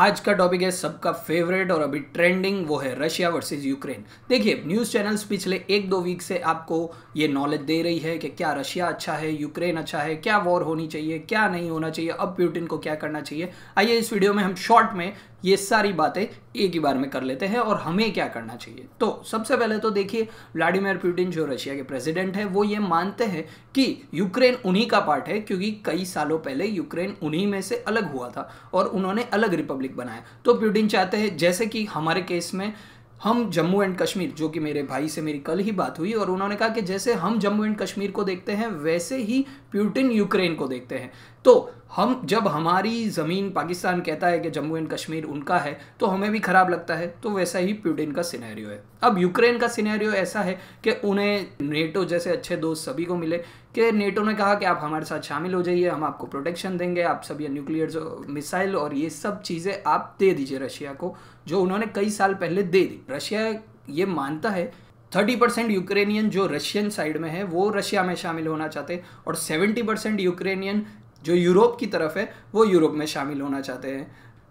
आज का टॉपिक है सबका फेवरेट और अभी ट्रेंडिंग वो है रशिया वर्सेस यूक्रेन देखिए न्यूज़ चैनल्स पिछले एक दो वीक से आपको ये नॉलेज दे रही है कि क्या रशिया अच्छा है यूक्रेन अच्छा है क्या वॉर होनी चाहिए क्या नहीं होना चाहिए अब प्यूटिन को क्या करना चाहिए आइए इस वीडियो में हम शॉर्ट में ये सारी बातें एक ही बार में कर लेते हैं और हमें क्या करना चाहिए तो सबसे पहले तो देखिए व्लादिमीर पुटिन जो रशिया के प्रेसिडेंट हैं वो ये मानते हैं कि यूक्रेन उन्हीं का पार्ट है क्योंकि कई सालों पहले यूक्रेन उन्हीं में से अलग हुआ था और उन्होंने अलग रिपब्लिक रिपब्लिक बनाया तो पुटिन चाहते हैं जैसे कि हमारे केस में हम जम्मू एंड कश्मीर जो कि मेरे भाई से मेरी कल ही बात हुई और उन्होंने कहा कि जैसे हम जम्मू एंड कश्मीर को देखते हैं वैसे ही प्यूटिन यूक्रेन को देखते हैं तो हम जब हमारी ज़मीन पाकिस्तान कहता है कि जम्मू एंड कश्मीर उनका है तो हमें भी ख़राब लगता है तो वैसा ही प्यूटिन का सिनेरियो है अब यूक्रेन का सिनेरियो ऐसा है कि उन्हें नेटो जैसे अच्छे दोस्त सभी को मिले कि नेटो ने कहा कि आप हमारे साथ शामिल हो जाइए हम आपको प्रोटेक्शन देंगे आप सब ये न्यूक्लियर जो मिसाइल और ये सब चीज़ें आप दे दीजिए रशिया को जो उन्होंने कई साल पहले दे दी रशिया ये मानता है थर्टी परसेंट यूक्रेनियन जो रशियन साइड में है वो रशिया में शामिल होना चाहते हैं और सेवेंटी परसेंट यूक्रेनियन जो यूरोप की तरफ है वो यूरोप में शामिल होना चाहते हैं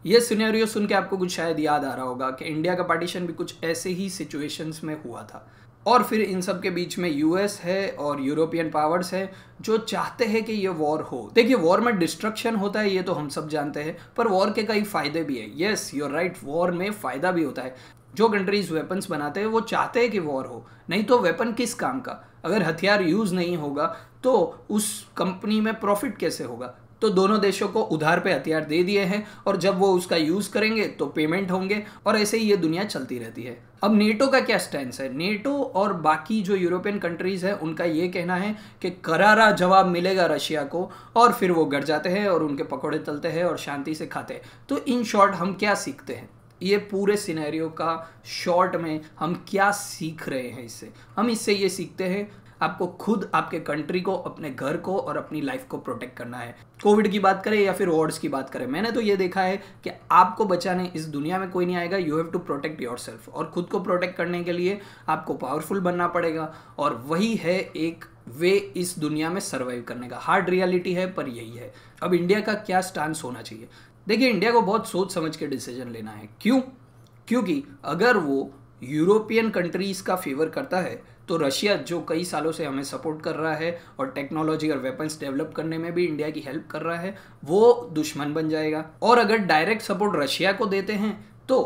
ये सिनेरियो सुन के आपको कुछ शायद याद आ रहा होगा कि इंडिया का पार्टीशन भी कुछ ऐसे ही सिचुएशंस में हुआ था और फिर इन सब के बीच में यूएस है और यूरोपियन पावर्स है जो चाहते हैं कि ये वॉर हो देखिए वॉर में डिस्ट्रक्शन होता है ये तो हम सब जानते हैं पर वॉर के कई फ़ायदे भी हैं यस यूर राइट वॉर में फ़ायदा भी होता है जो कंट्रीज वेपन्स बनाते हैं वो चाहते हैं कि वॉर हो नहीं तो वेपन किस काम का अगर हथियार यूज़ नहीं होगा तो उस कंपनी में प्रॉफिट कैसे होगा तो दोनों देशों को उधार पे हथियार दे दिए हैं और जब वो उसका यूज़ करेंगे तो पेमेंट होंगे और ऐसे ही ये दुनिया चलती रहती है अब नेटो का क्या स्टैंड है नेटो और बाकी जो यूरोपियन कंट्रीज़ हैं उनका ये कहना है कि करारा जवाब मिलेगा रशिया को और फिर वो गड़ जाते हैं और उनके पकौड़े तलते हैं और शांति से खाते हैं तो इन शॉर्ट हम क्या सीखते हैं ये पूरे सिनेरियो का शॉर्ट में हम क्या सीख रहे हैं इससे हम इससे ये सीखते हैं आपको खुद आपके कंट्री को अपने घर को और अपनी लाइफ को प्रोटेक्ट करना है कोविड की बात करें या फिर वार्ड्स की बात करें मैंने तो ये देखा है कि आपको बचाने इस दुनिया में कोई नहीं आएगा you have to protect yourself और खुद को प्रोटेक्ट करने के लिए आपको पावरफुल बनना पड़ेगा और वही है एक वे इस दुनिया में सर्वाइव करने का हार्ड रियलिटी है पर यही है अब इंडिया का क्या स्टांस होना चाहिए देखिए इंडिया को बहुत सोच समझ के डिसीजन लेना है क्यों क्योंकि अगर वो यूरोपियन कंट्रीज़ का फेवर करता है तो रशिया जो कई सालों से हमें सपोर्ट कर रहा है और टेक्नोलॉजी और वेपन्स डेवलप करने में भी इंडिया की हेल्प कर रहा है वो दुश्मन बन जाएगा और अगर डायरेक्ट सपोर्ट रशिया को देते हैं तो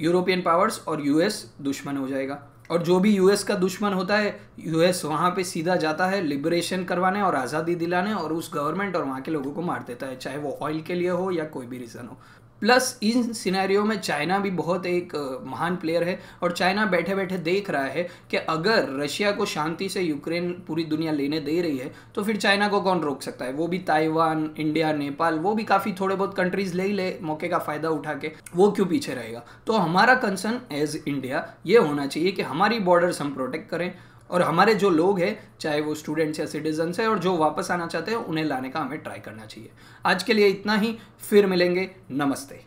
यूरोपियन पावर्स और यूएस दुश्मन हो जाएगा और जो भी यूएस का दुश्मन होता है यूएस वहाँ पे सीधा जाता है लिबरेशन करवाने और आज़ादी दिलाने और उस गवर्नमेंट और वहाँ के लोगों को मार देता है चाहे वो ऑयल के लिए हो या कोई भी रीज़न हो प्लस इन सिनेरियो में चाइना भी बहुत एक महान प्लेयर है और चाइना बैठे बैठे देख रहा है कि अगर रशिया को शांति से यूक्रेन पूरी दुनिया लेने दे रही है तो फिर चाइना को कौन रोक सकता है वो भी ताइवान इंडिया नेपाल वो भी काफ़ी थोड़े बहुत कंट्रीज ले ही ले मौके का फ़ायदा उठा के वो क्यों पीछे रहेगा तो हमारा कंसर्न एज इंडिया ये होना चाहिए कि हमारी बॉर्डर्स हम प्रोटेक्ट करें और हमारे जो लोग हैं चाहे वो स्टूडेंट्स या सिटीजन्स हैं और जो वापस आना चाहते हैं उन्हें लाने का हमें ट्राई करना चाहिए आज के लिए इतना ही फिर मिलेंगे नमस्ते